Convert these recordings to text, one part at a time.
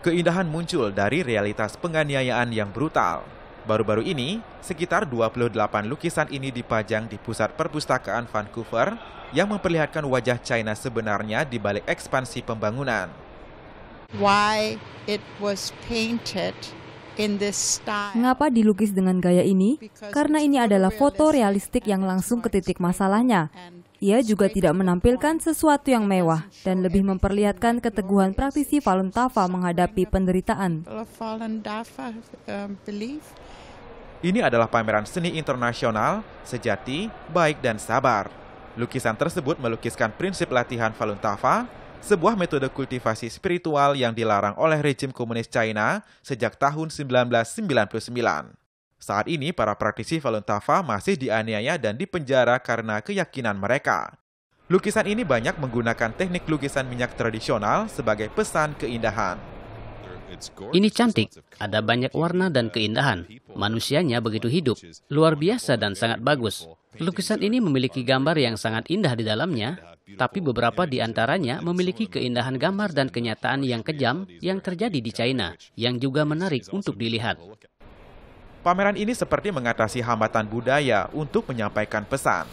Keindahan muncul dari realitas penganiayaan yang brutal. Baru-baru ini, sekitar 28 lukisan ini dipajang di pusat perpustakaan Vancouver yang memperlihatkan wajah China sebenarnya di balik ekspansi pembangunan. Why it was painted Mengapa dilukis dengan gaya ini? Karena ini adalah foto realistik yang langsung ke titik masalahnya. Ia juga tidak menampilkan sesuatu yang mewah dan lebih memperlihatkan keteguhan praktisi Falun Dafa menghadapi penderitaan. Um, Ini adalah pameran seni internasional, sejati, baik dan sabar. Lukisan tersebut melukiskan prinsip latihan Falun Dafa, sebuah metode kultivasi spiritual yang dilarang oleh rejim komunis China sejak tahun 1999. Saat ini para praktisi Valentava masih dianiaya dan dipenjara karena keyakinan mereka. Lukisan ini banyak menggunakan teknik lukisan minyak tradisional sebagai pesan keindahan. Ini cantik, ada banyak warna dan keindahan. Manusianya begitu hidup, luar biasa dan sangat bagus. Lukisan ini memiliki gambar yang sangat indah di dalamnya, tapi beberapa di antaranya memiliki keindahan gambar dan kenyataan yang kejam yang terjadi di China, yang juga menarik untuk dilihat. Pameran ini seperti mengatasi hambatan budaya untuk menyampaikan pesan.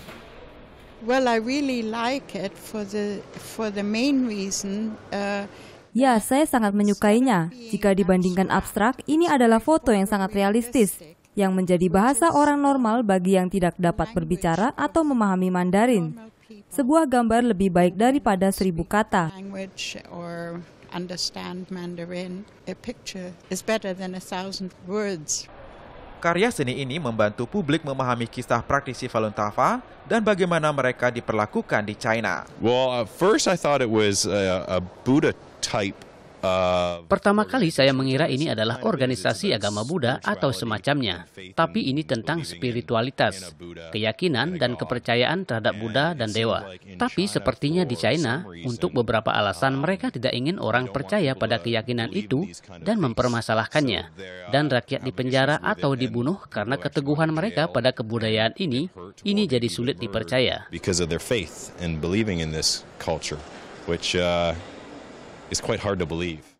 Well, I really like it for the for the main reason. Uh, ya, saya sangat menyukainya. Jika dibandingkan abstrak, ini adalah foto yang sangat realistis, yang menjadi bahasa orang normal bagi yang tidak dapat berbicara atau memahami Mandarin. Sebuah gambar lebih baik daripada seribu kata. Karya seni ini membantu publik memahami kisah praktisi Falun Tafa dan bagaimana mereka diperlakukan di China. Well, at first I thought it was a, a Buddha type Pertama kali saya mengira ini adalah organisasi agama Buddha atau semacamnya, tapi ini tentang spiritualitas, keyakinan dan kepercayaan terhadap Buddha dan dewa. Tapi sepertinya di China, untuk beberapa alasan mereka tidak ingin orang percaya pada keyakinan itu dan mempermasalahkannya, dan rakyat dipenjara atau dibunuh karena keteguhan mereka pada kebudayaan ini, ini jadi sulit dipercaya. is quite hard to believe.